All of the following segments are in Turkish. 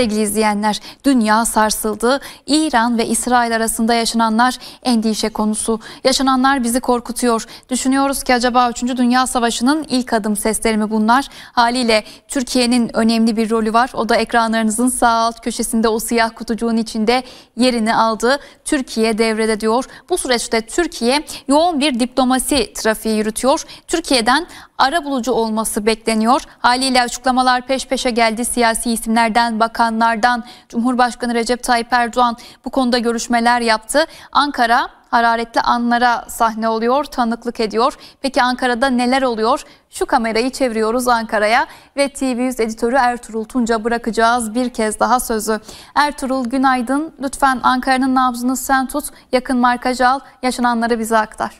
Sevgili izleyenler, dünya sarsıldı. İran ve İsrail arasında yaşananlar endişe konusu. Yaşananlar bizi korkutuyor. Düşünüyoruz ki acaba 3. Dünya Savaşı'nın ilk adım sesleri mi bunlar? Haliyle Türkiye'nin önemli bir rolü var. O da ekranlarınızın sağ alt köşesinde o siyah kutucuğun içinde yerini aldı. Türkiye devrede diyor. Bu süreçte Türkiye yoğun bir diplomasi trafiği yürütüyor. Türkiye'den ara bulucu olması bekleniyor. Haliyle açıklamalar peş peşe geldi. Siyasi isimlerden bakan olanlardan Cumhurbaşkanı Recep Tayyip Erdoğan bu konuda görüşmeler yaptı. Ankara hararetli anlara sahne oluyor, tanıklık ediyor. Peki Ankara'da neler oluyor? Şu kamerayı çeviriyoruz Ankara'ya ve TV100 editörü Ertuğrul Tunca bırakacağız bir kez daha sözü. Ertuğrul günaydın. Lütfen Ankara'nın nabzını sen tut, yakın markaj al, yaşananları bize aktar.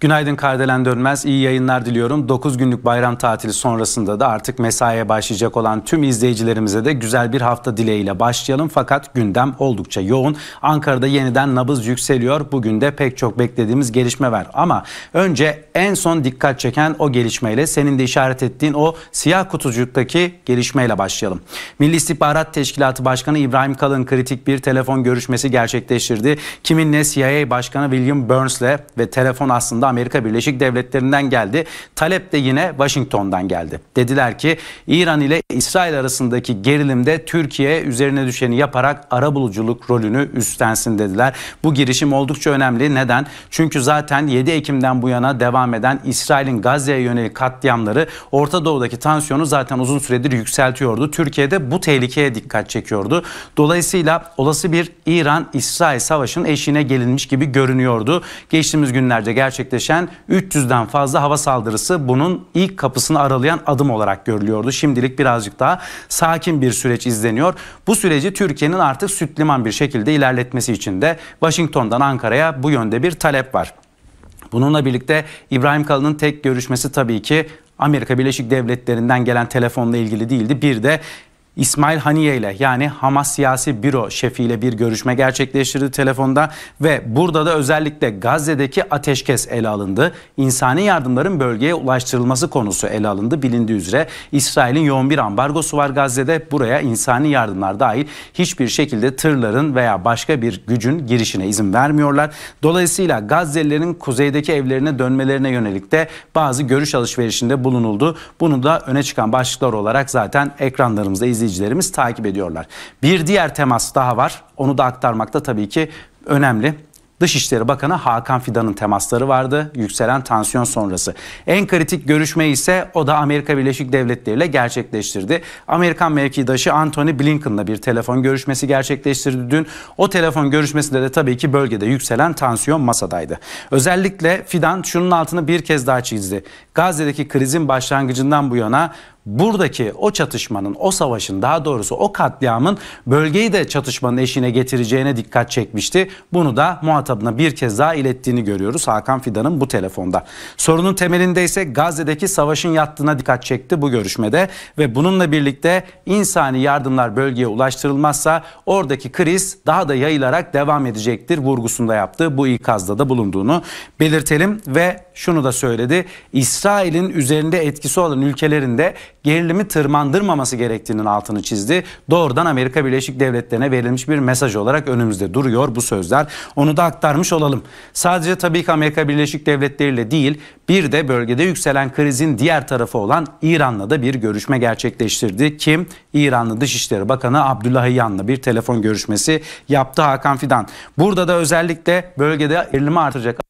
Günaydın Kardelen Dönmez. İyi yayınlar diliyorum. 9 günlük bayram tatili sonrasında da artık mesaiye başlayacak olan tüm izleyicilerimize de güzel bir hafta dileğiyle başlayalım. Fakat gündem oldukça yoğun. Ankara'da yeniden nabız yükseliyor. Bugün de pek çok beklediğimiz gelişme var. Ama önce en son dikkat çeken o gelişmeyle senin de işaret ettiğin o siyah kutucuktaki gelişmeyle başlayalım. Milli İstihbarat Teşkilatı Başkanı İbrahim Kalın kritik bir telefon görüşmesi gerçekleştirdi. Kimin ne CIA Başkanı William Burns'le ve telefon aslında Amerika Birleşik Devletleri'nden geldi. Talep de yine Washington'dan geldi. Dediler ki İran ile İsrail arasındaki gerilimde Türkiye üzerine düşeni yaparak arabuluculuk rolünü üstlensin dediler. Bu girişim oldukça önemli. Neden? Çünkü zaten 7 Ekim'den bu yana devam eden İsrail'in Gazze'ye yönelik katliamları Orta Doğu'daki tansiyonu zaten uzun süredir yükseltiyordu. Türkiye'de bu tehlikeye dikkat çekiyordu. Dolayısıyla olası bir İran-İsrail savaşının eşiğine gelinmiş gibi görünüyordu. Geçtiğimiz günlerde gerçekten ateşen 300'den fazla hava saldırısı bunun ilk kapısını aralayan adım olarak görülüyordu. Şimdilik birazcık daha sakin bir süreç izleniyor. Bu süreci Türkiye'nin artık süt liman bir şekilde ilerletmesi için de Washington'dan Ankara'ya bu yönde bir talep var. Bununla birlikte İbrahim Kalın'ın tek görüşmesi tabii ki Amerika Birleşik Devletleri'nden gelen telefonla ilgili değildi. Bir de İsmail Haniye ile yani Hamas Siyasi Büro şefiyle bir görüşme gerçekleştirdi telefonda ve burada da özellikle Gazze'deki ateşkes ele alındı. İnsani yardımların bölgeye ulaştırılması konusu ele alındı. Bilindiği üzere İsrail'in yoğun bir ambargosu var Gazze'de. Buraya insani yardımlar dahil hiçbir şekilde tırların veya başka bir gücün girişine izin vermiyorlar. Dolayısıyla Gazze'lilerin kuzeydeki evlerine dönmelerine yönelik de bazı görüş alışverişinde bulunuldu. Bunu da öne çıkan başlıklar olarak zaten ekranlarımızda izleyeceğiz izleyicilerimiz takip ediyorlar. Bir diğer temas daha var. Onu da aktarmakta tabii ki önemli. Dışişleri Bakanı Hakan Fidan'ın temasları vardı yükselen tansiyon sonrası. En kritik görüşme ise o da Amerika Birleşik Devletleri ile gerçekleştirdi. Amerikan mevkidaşı Anthony Blinken'la bir telefon görüşmesi gerçekleştirdi dün. O telefon görüşmesinde de tabii ki bölgede yükselen tansiyon masadaydı. Özellikle Fidan şunun altını bir kez daha çizdi. Gazze'deki krizin başlangıcından bu yana buradaki o çatışmanın, o savaşın daha doğrusu o katliamın bölgeyi de çatışmanın eşine getireceğine dikkat çekmişti. Bunu da muhatabına bir kez daha ilettiğini görüyoruz Hakan Fidan'ın bu telefonda. Sorunun temelinde ise Gazze'deki savaşın yattığına dikkat çekti bu görüşmede ve bununla birlikte insani yardımlar bölgeye ulaştırılmazsa oradaki kriz daha da yayılarak devam edecektir vurgusunda yaptığı bu ikazda da bulunduğunu belirtelim ve şunu da söyledi. İsrail'in üzerinde etkisi olan ülkelerinde gerilimi tırmandırmaması gerektiğinin altını çizdi. Doğrudan Amerika Birleşik Devletleri'ne verilmiş bir mesaj olarak önümüzde duruyor bu sözler. Onu da aktarmış olalım. Sadece tabii ki Amerika Birleşik Devletleri ile değil bir de bölgede yükselen krizin diğer tarafı olan İran'la da bir görüşme gerçekleştirdi. Kim? İranlı Dışişleri Bakanı Abdullah Yan'la bir telefon görüşmesi yaptı Hakan Fidan. Burada da özellikle bölgede gerilimi artacak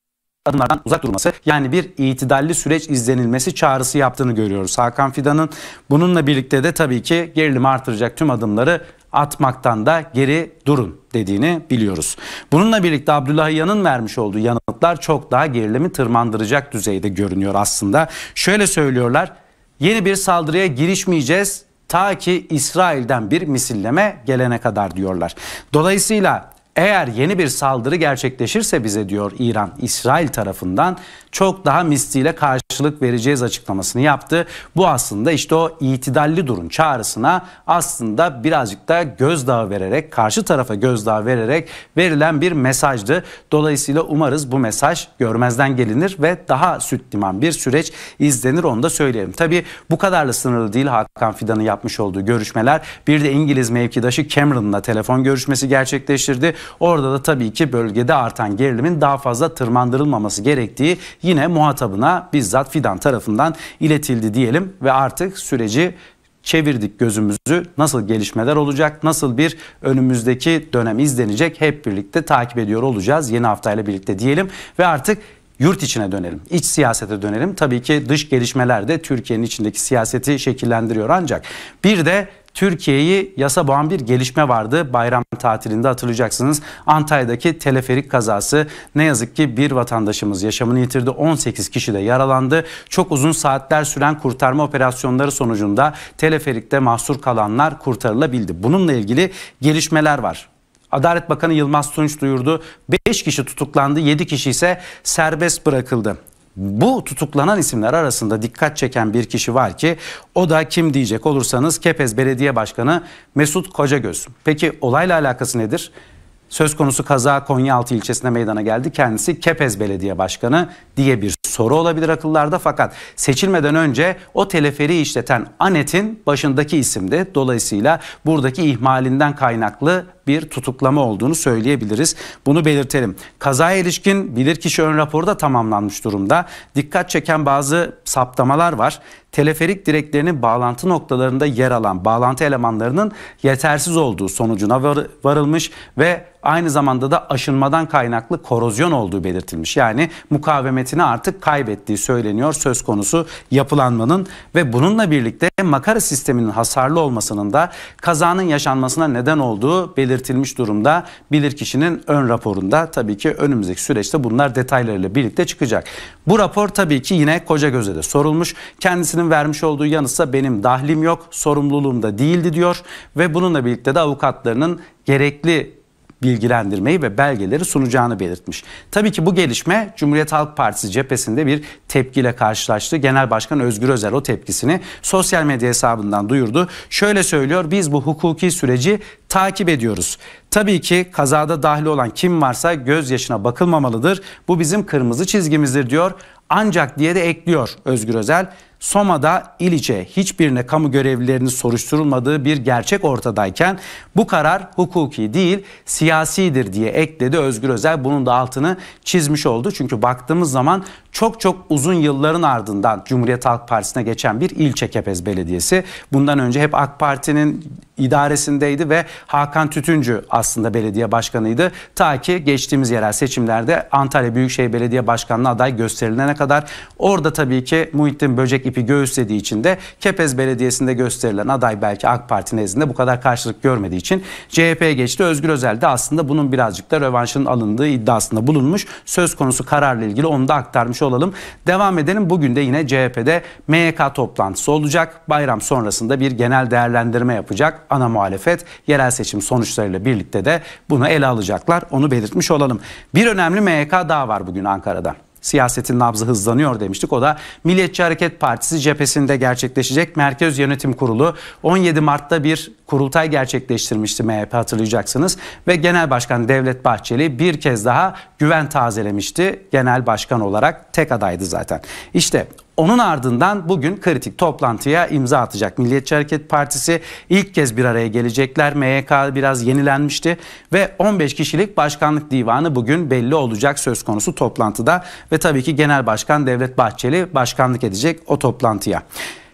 adımlardan uzak durması yani bir itidalli süreç izlenilmesi çağrısı yaptığını görüyoruz. Hakan Fidan'ın bununla birlikte de tabii ki gerilimi artıracak tüm adımları atmaktan da geri durun dediğini biliyoruz. Bununla birlikte Abdullah Yan'ın vermiş olduğu yanıtlar çok daha gerilimi tırmandıracak düzeyde görünüyor aslında. Şöyle söylüyorlar. Yeni bir saldırıya girişmeyeceğiz ta ki İsrail'den bir misilleme gelene kadar diyorlar. Dolayısıyla eğer yeni bir saldırı gerçekleşirse bize diyor İran, İsrail tarafından çok daha misliyle karşılık vereceğiz açıklamasını yaptı. Bu aslında işte o itidalli durun çağrısına aslında birazcık da gözdağı vererek, karşı tarafa gözdağı vererek verilen bir mesajdı. Dolayısıyla umarız bu mesaj görmezden gelinir ve daha süt liman bir süreç izlenir onu da söyleyelim. Tabii bu kadarla sınırlı değil Hakan Fidan'ın yapmış olduğu görüşmeler. Bir de İngiliz mevkidaşı Cameron'la telefon görüşmesi gerçekleştirdi. Orada da tabii ki bölgede artan gerilimin daha fazla tırmandırılmaması gerektiği yine muhatabına bizzat Fidan tarafından iletildi diyelim ve artık süreci çevirdik gözümüzü. Nasıl gelişmeler olacak? Nasıl bir önümüzdeki dönem izlenecek? Hep birlikte takip ediyor olacağız. Yeni haftayla birlikte diyelim ve artık yurt içine dönelim, iç siyasete dönelim. Tabii ki dış gelişmeler de Türkiye'nin içindeki siyaseti şekillendiriyor ancak bir de Türkiye'yi yasa boğan bir gelişme vardı. Bayram tatilinde hatırlayacaksınız. Antalya'daki teleferik kazası ne yazık ki bir vatandaşımız yaşamını yitirdi. 18 kişi de yaralandı. Çok uzun saatler süren kurtarma operasyonları sonucunda teleferikte mahsur kalanlar kurtarılabildi. Bununla ilgili gelişmeler var. Adalet Bakanı Yılmaz Tunç duyurdu. 5 kişi tutuklandı, 7 kişi ise serbest bırakıldı. Bu tutuklanan isimler arasında dikkat çeken bir kişi var ki o da kim diyecek olursanız Kepez Belediye Başkanı Mesut Kocagöz. Peki olayla alakası nedir? Söz konusu kaza Konyaaltı ilçesinde meydana geldi. Kendisi Kepez Belediye Başkanı diye bir soru olabilir akıllarda fakat seçilmeden önce o teleferi işleten Anet'in başındaki isimdi. Dolayısıyla buradaki ihmalinden kaynaklı bir tutuklama olduğunu söyleyebiliriz. Bunu belirtelim. Kazaya ilişkin bilirkişi ön raporu da tamamlanmış durumda. Dikkat çeken bazı saptamalar var teleferik direklerinin bağlantı noktalarında yer alan bağlantı elemanlarının yetersiz olduğu sonucuna var, varılmış ve aynı zamanda da aşınmadan kaynaklı korozyon olduğu belirtilmiş. Yani mukavemetini artık kaybettiği söyleniyor söz konusu yapılanmanın ve bununla birlikte makara sisteminin hasarlı olmasının da kazanın yaşanmasına neden olduğu belirtilmiş belirtilmiş durumda bilirkişinin ön raporunda tabii ki önümüzdeki süreçte bunlar detaylarıyla birlikte çıkacak. Bu rapor tabii ki yine koca göze de sorulmuş. Kendisinin vermiş olduğu yanıtsa benim dahlim yok, sorumluluğumda değildi diyor ve bununla birlikte de avukatlarının gerekli bilgilendirmeyi ve belgeleri sunacağını belirtmiş. Tabii ki bu gelişme Cumhuriyet Halk Partisi cephesinde bir tepkiyle karşılaştı. Genel Başkan Özgür Özel o tepkisini sosyal medya hesabından duyurdu. Şöyle söylüyor biz bu hukuki süreci takip ediyoruz. Tabii ki kazada dahil olan kim varsa gözyaşına bakılmamalıdır. Bu bizim kırmızı çizgimizdir diyor. Ancak diye de ekliyor Özgür Özel. Soma'da İliç'e hiçbirine kamu görevlilerinin soruşturulmadığı bir gerçek ortadayken bu karar hukuki değil siyasidir diye ekledi Özgür Özel. Bunun da altını çizmiş oldu. Çünkü baktığımız zaman çok çok uzun yılların ardından Cumhuriyet Halk Partisi'ne geçen bir ilçe Kepez Belediyesi. Bundan önce hep AK Parti'nin idaresindeydi ve Hakan Tütüncü aslında belediye başkanıydı. Ta ki geçtiğimiz yerel seçimlerde Antalya Büyükşehir Belediye Başkanlığı aday gösterilene kadar. Orada tabii ki Muhittin Böcek ipi göğüslediği için de Kepez Belediyesi'nde gösterilen aday belki AK Parti nezdinde bu kadar karşılık görmediği için CHP'ye geçti. Özgür Özel de aslında bunun birazcık da rövanşın alındığı iddiasında bulunmuş. Söz konusu kararla ilgili onu da aktarmış olalım. Devam edelim. Bugün de yine CHP'de MYK toplantısı olacak. Bayram sonrasında bir genel değerlendirme yapacak. Ana muhalefet yerel seçim sonuçlarıyla birlikte de bunu ele alacaklar. Onu belirtmiş olalım. Bir önemli MYK daha var bugün Ankara'da siyasetin nabzı hızlanıyor demiştik. O da Milliyetçi Hareket Partisi cephesinde gerçekleşecek Merkez Yönetim Kurulu 17 Mart'ta bir kurultay gerçekleştirmişti MHP hatırlayacaksınız. Ve Genel Başkan Devlet Bahçeli bir kez daha güven tazelemişti genel başkan olarak tek adaydı zaten. İşte onun ardından bugün kritik toplantıya imza atacak. Milliyetçi Hareket Partisi ilk kez bir araya gelecekler. MYK biraz yenilenmişti ve 15 kişilik başkanlık divanı bugün belli olacak söz konusu toplantıda ve tabii ki Genel Başkan Devlet Bahçeli başkanlık edecek o toplantıya.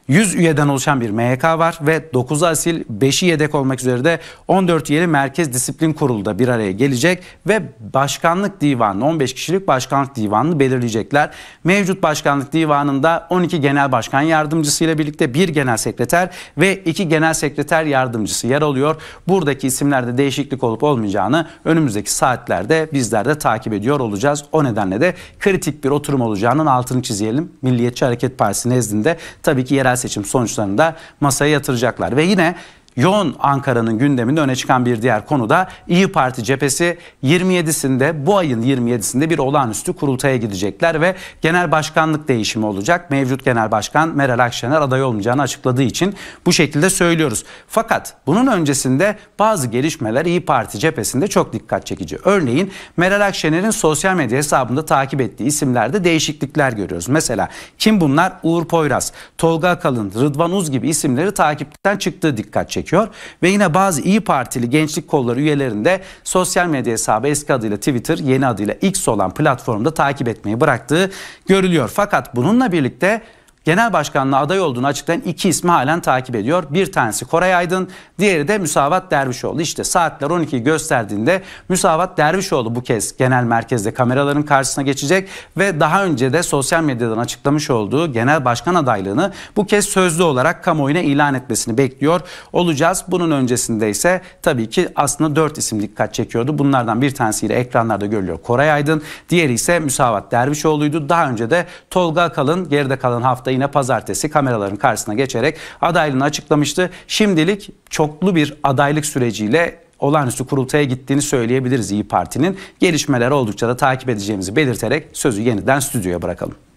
100 üyeden oluşan bir MYK var ve 9 asil, 5'i yedek olmak üzere de 14 üyeli Merkez Disiplin Kurulu da bir araya gelecek ve Başkanlık Divanı 15 kişilik Başkanlık Divanı'nı belirleyecekler. Mevcut Başkanlık Divanı'nda 12 Genel Başkan Yardımcısı ile birlikte bir Genel Sekreter ve iki Genel Sekreter Yardımcısı yer alıyor. Buradaki isimlerde değişiklik olup olmayacağını önümüzdeki saatlerde bizler de takip ediyor olacağız. O nedenle de kritik bir oturum olacağının altını çizelim. Milliyetçi Hareket Partisi nezdinde tabii ki yerel yerel seçim sonuçlarını da masaya yatıracaklar. Ve yine yoğun Ankara'nın gündeminde öne çıkan bir diğer konu da İyi Parti cephesi 27'sinde bu ayın 27'sinde bir olağanüstü kurultaya gidecekler ve genel başkanlık değişimi olacak. Mevcut genel başkan Meral Akşener aday olmayacağını açıkladığı için bu şekilde söylüyoruz. Fakat bunun öncesinde bazı gelişmeler İyi Parti cephesinde çok dikkat çekici. Örneğin Meral Akşener'in sosyal medya hesabında takip ettiği isimlerde değişiklikler görüyoruz. Mesela kim bunlar? Uğur Poyraz, Tolga Kalın, Rıdvan Uz gibi isimleri takipten çıktığı dikkat çekici çekiyor. Ve yine bazı İyi Partili gençlik kolları üyelerinde sosyal medya hesabı eski adıyla Twitter, yeni adıyla X olan platformda takip etmeyi bıraktığı görülüyor. Fakat bununla birlikte genel başkanlığa aday olduğunu açıklayan iki ismi halen takip ediyor. Bir tanesi Koray Aydın, diğeri de Müsavat Dervişoğlu. İşte saatler 12'yi gösterdiğinde Müsavat Dervişoğlu bu kez genel merkezde kameraların karşısına geçecek ve daha önce de sosyal medyadan açıklamış olduğu genel başkan adaylığını bu kez sözlü olarak kamuoyuna ilan etmesini bekliyor olacağız. Bunun öncesinde ise tabii ki aslında dört isim dikkat çekiyordu. Bunlardan bir tanesiyle ekranlarda görülüyor Koray Aydın, diğeri ise Müsavat Dervişoğlu'ydu. Daha önce de Tolga Akalın geride kalan hafta yine pazartesi kameraların karşısına geçerek adaylığını açıklamıştı. Şimdilik çoklu bir adaylık süreciyle olağanüstü kurultaya gittiğini söyleyebiliriz İyi Parti'nin. Gelişmeler oldukça da takip edeceğimizi belirterek sözü yeniden stüdyoya bırakalım.